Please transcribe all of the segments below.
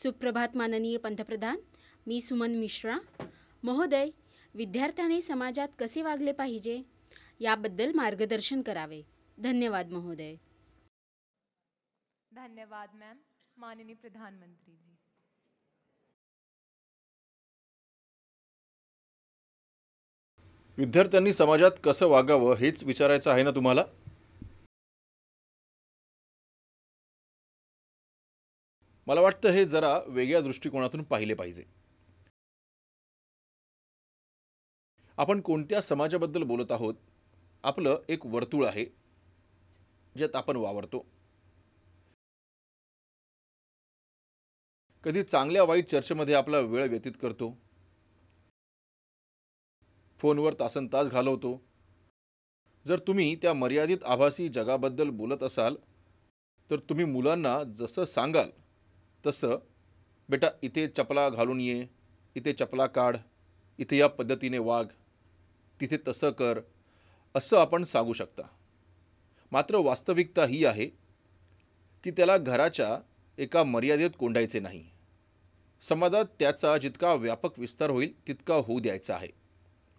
सुप्रभात माननीय पंतप्रधान मी सुमन मिश्रा महोदय विद्यार्थ्याने समाजात कसे वागले पाहिजे याबद्दल मार्गदर्शन करावे धन्यवाद महोदय धन्यवाद मॅम माननीय प्रधानमंत्री जी विद्यार्थ्यांनी समाजात कसं वागावं हेच विचारायचं आहे ना तुम्हाला मला वाटतं हे जरा वेगळ्या दृष्टिकोनातून पाहिले पाहिजे आपण कोणत्या समाजाबद्दल बोलत आहोत आपलं एक वर्तुळ आहे ज्यात आपण वावरतो कधी चांगल्या वाईट चर्चेमध्ये आपला वेळ व्यतीत करतो फोनवर तासन तास घालवतो जर तुम्ही त्या मर्यादित आभासी जगाबद्दल बोलत असाल तर तुम्ही मुलांना जसं सांगाल तसं बेटा इथे चपला घालून ये इथे चपला काढ इथे या पद्धतीने वाघ तिथे तसं कर असं आपण सांगू शकता मात्र वास्तविकता ही आहे की त्याला घराच्या एका मर्यादेत कोंडायचे नाही समाजात त्याचा जितका व्यापक विस्तार होईल तितका होऊ द्यायचा आहे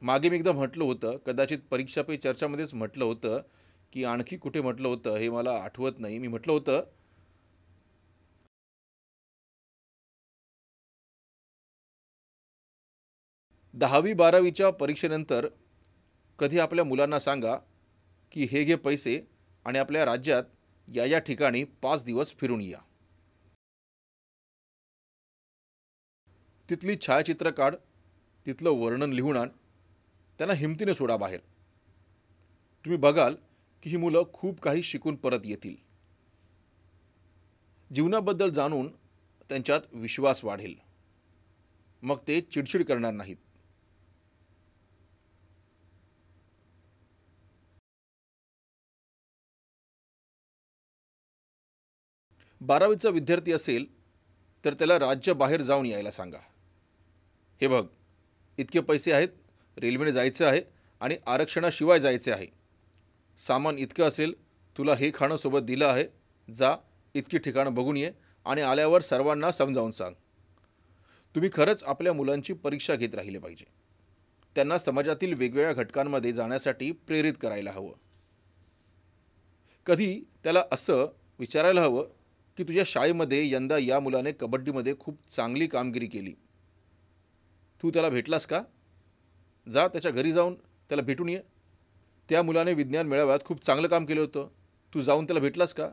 मागे मी एकदा म्हटलं होतं कदाचित परीक्षा पे चर्चामध्येच म्हटलं होतं की आणखी कुठे म्हटलं होतं हे मला आठवत नाही मी म्हटलं होतं दहावी बारावीच्या परीक्षेनंतर कधी आपल्या मुलांना सांगा की हे घे पैसे आणि आपल्या राज्यात या या ठिकाणी पाच दिवस फिरून या तिथली छायाचित्र काढ तिथलं वर्णन लिहून आण त्यांना हिमतीने सोडा बाहेर तुम्ही बघाल की ही मुलं खूप काही शिकून परत येतील जीवनाबद्दल जाणून त्यांच्यात विश्वास वाढेल मग ते चिडचिड करणार नाहीत बारावीचा विद्यार्थी असेल तर त्याला राज्य बाहेर जाऊन यायला सांगा हे बघ इतके पैसे आहेत रेल्वेने जायचं आहे आणि आरक्षणाशिवाय जायचे आहे सामान इतकं असेल तुला हे खाणं सोबत दिलं आहे जा इतकी ठिकाणं बघून ये आणि आल्यावर सर्वांना समजावून सांग तुम्ही खरंच आपल्या मुलांची परीक्षा घेत राहिले पाहिजे त्यांना समाजातील वेगवेगळ्या घटकांमध्ये जाण्यासाठी प्रेरित करायला हवं कधी त्याला असं विचारायला हवं की तुझ्या शाळेमध्ये यंदा या मुलाने कबड्डीमध्ये खूप चांगली कामगिरी केली तू त्याला भेटलास का जा त्याच्या घरी जाऊन त्याला भेटून ये त्या मुलाने विज्ञान मेळाव्यात खूप चांगलं काम केलं होतं तू जाऊन त्याला भेटलास का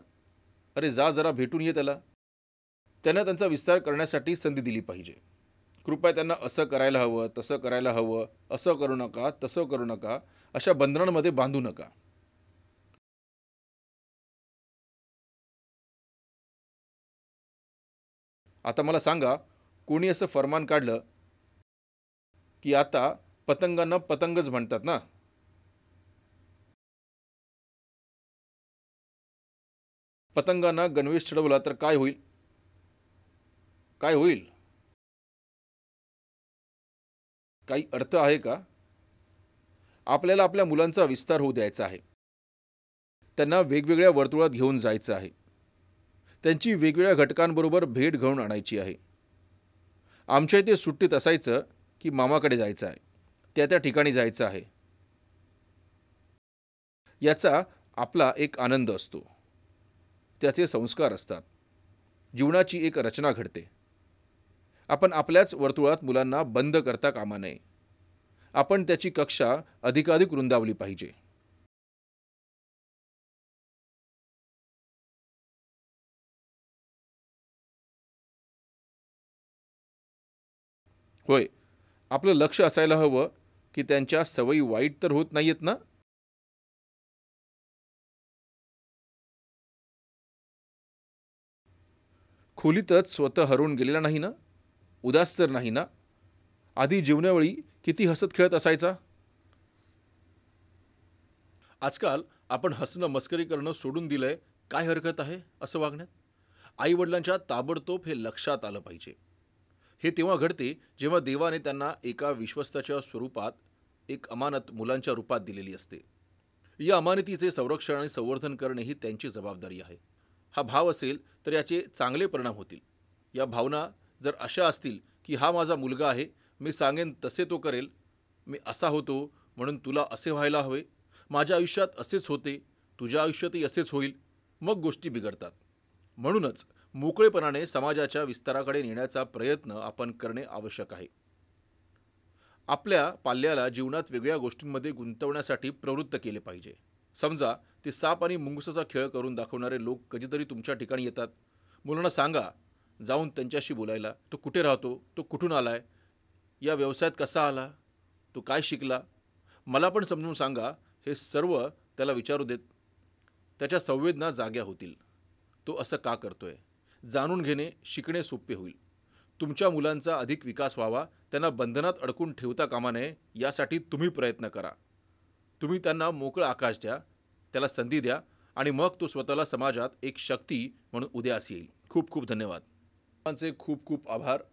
अरे जा जरा भेटून ये त्याला त्यांना त्यांचा विस्तार करण्यासाठी संधी दिली पाहिजे कृपया त्यांना असं करायला हवं तसं करायला हवं असं करू नका तसं करू नका अशा बंधनांमध्ये बांधू नका आता मला सांगा कोणी असं फरमान काढलं की आता पतंगांना पतंगच म्हणतात ना पतंगांना गणवेश चढवला तर काय होईल काय होईल काही अर्थ आहे का आपल्याला आपल्या मुलांचा विस्तार होऊ द्यायचा आहे त्यांना वेगवेगळ्या वर्तुळात घेऊन जायचं आहे त्यांची वेगवेगळ्या घटकांबरोबर भेट घेऊन आणायची आहे आमच्या इथे सुट्टीत असायचं की मामाकडे जायचं आहे त्या त्या ठिकाणी जायचं आहे याचा आपला एक आनंद असतो त्याचे संस्कार असतात जीवनाची एक रचना घडते आपण आपल्याच वर्तुळात मुलांना बंद करता कामा नये आपण त्याची कक्षा अधिकाधिक रुंदावली पाहिजे होय आपलं लक्ष असायला हवं की त्यांच्या सवयी वाईट तर होत नाहीयेत ना खोलीतच स्वतः हरवून गेलेला नाही ना उदास तर नाही ना आधी जीवनावेळी किती हसत खेळत असायचा आजकाल आपण हसणं मस्करी करणं सोडून दिलंय काय हरकत आहे असं वागण्यात आईवडिलांच्या ताबडतोब हे लक्षात आलं पाहिजे हे तेव्हा घडते जेव्हा देवाने त्यांना एका विश्वस्ताच्या स्वरूपात एक अमानत मुलांच्या रूपात दिलेली असते या अमानतीचे संरक्षण आणि संवर्धन करणे ही त्यांची जबाबदारी आहे हा भाव असेल तर याचे चांगले परिणाम होतील या भावना जर अशा असतील की हा माझा मुलगा आहे मी सांगेन तसे तो करेल मी असा होतो म्हणून तुला असे व्हायला हवे माझ्या आयुष्यात असेच होते तुझ्या आयुष्यातही असेच होईल मग गोष्टी बिघडतात म्हणूनच मोकळेपणाने समाजाच्या विस्ताराकडे नेण्याचा प्रयत्न आपण करणे आवश्यक आहे आपल्या पाल्याला जीवनात वेगळ्या गोष्टींमध्ये गुंतवण्यासाठी प्रवृत्त केले पाहिजे समजा ते साप आणि मुंगसाचा खेळ करून दाखवणारे लोक कधीतरी तुमच्या ठिकाणी येतात मुलांना सांगा जाऊन त्यांच्याशी बोलायला तो कुठे राहतो तो कुठून आला आहे या व्यवसायात कसा आला तो काय शिकला मला पण समजून सांगा हे सर्व त्याला विचारू देत त्याच्या संवेदना जाग्या होतील तो असं का करतो आहे जाणून घेणे शिकणे सोपे होईल तुमच्या मुलांचा अधिक विकास व्हावा त्यांना बंधनात अडकून ठेवता कामा नये यासाठी तुम्ही प्रयत्न करा तुम्ही त्यांना मोकळं आकाश द्या त्याला संधी द्या आणि मग तो स्वतःला समाजात एक शक्ती म्हणून उद्यास येईल खूप खूप धन्यवाद खूप खूप आभार